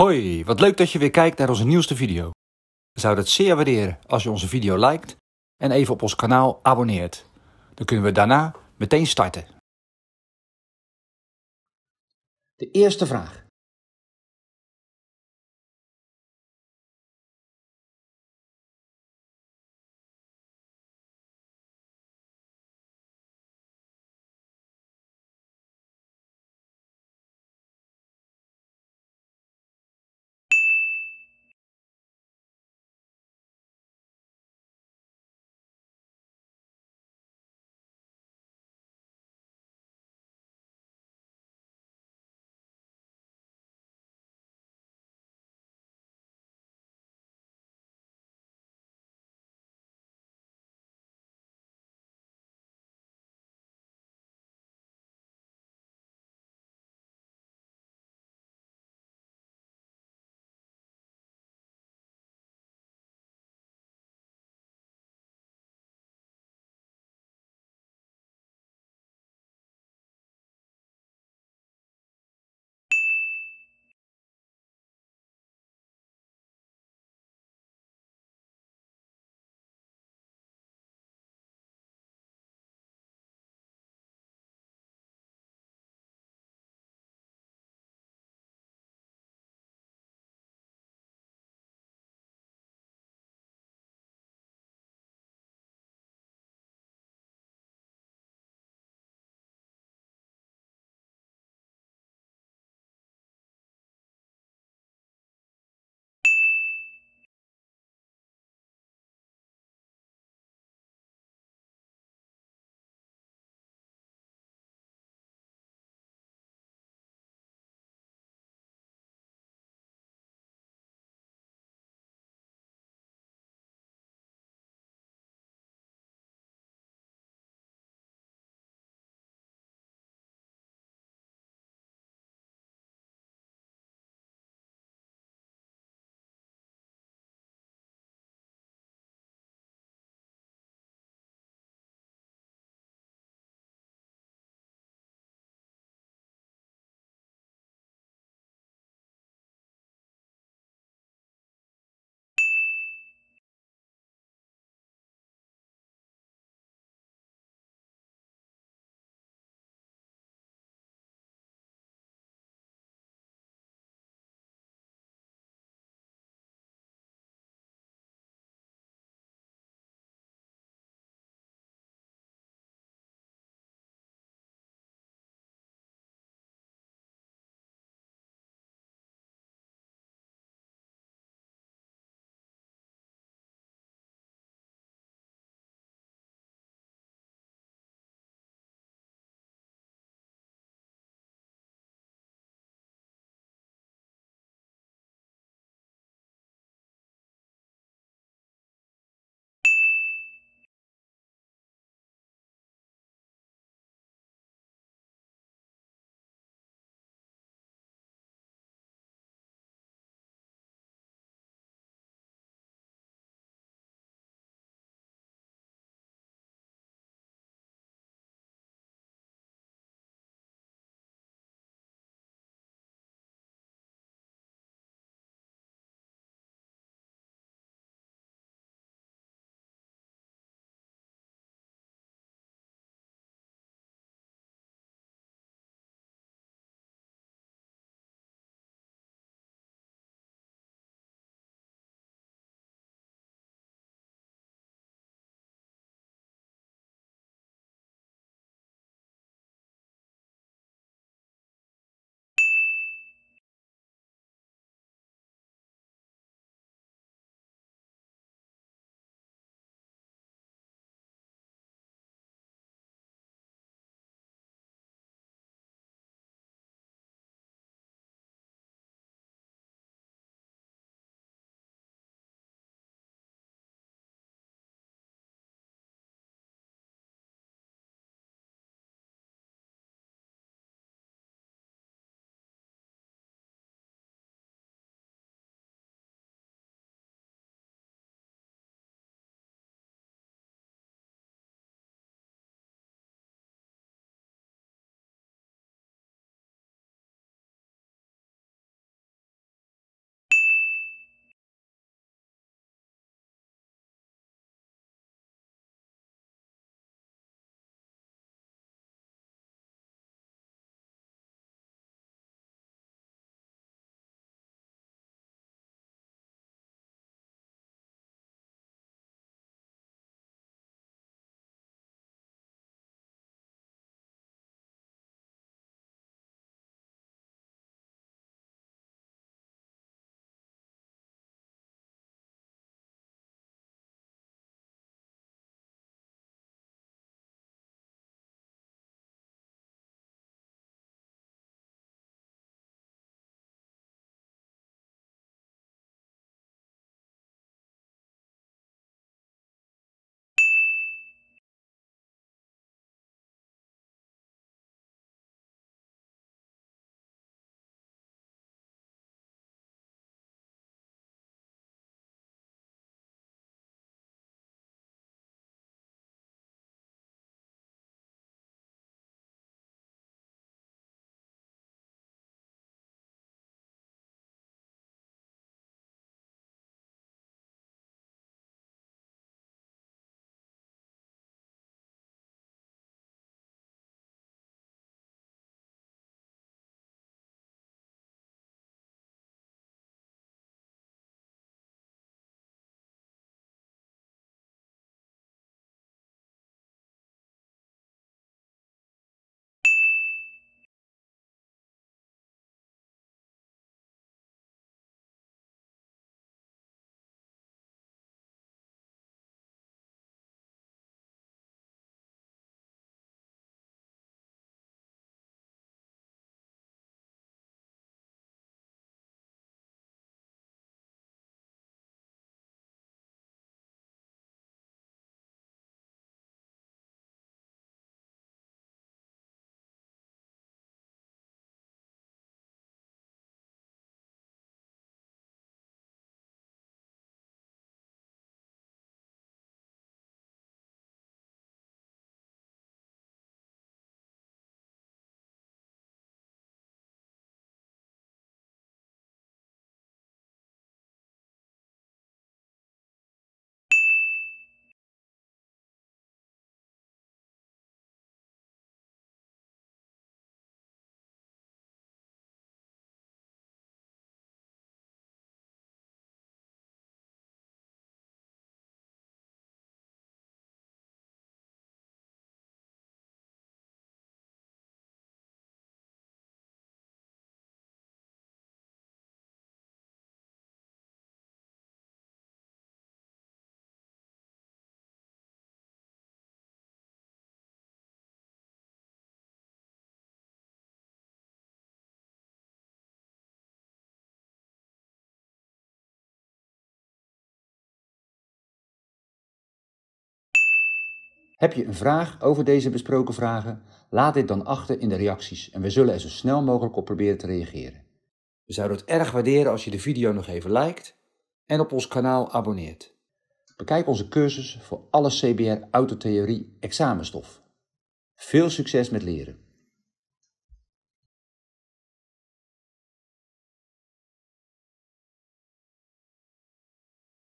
Hoi, wat leuk dat je weer kijkt naar onze nieuwste video. We zouden het zeer waarderen als je onze video liked en even op ons kanaal abonneert. Dan kunnen we daarna meteen starten. De eerste vraag. Heb je een vraag over deze besproken vragen? Laat dit dan achter in de reacties en we zullen er zo snel mogelijk op proberen te reageren. We zouden het erg waarderen als je de video nog even liked en op ons kanaal abonneert. Bekijk onze cursus voor alle CBR Autotheorie examenstof. Veel succes met leren!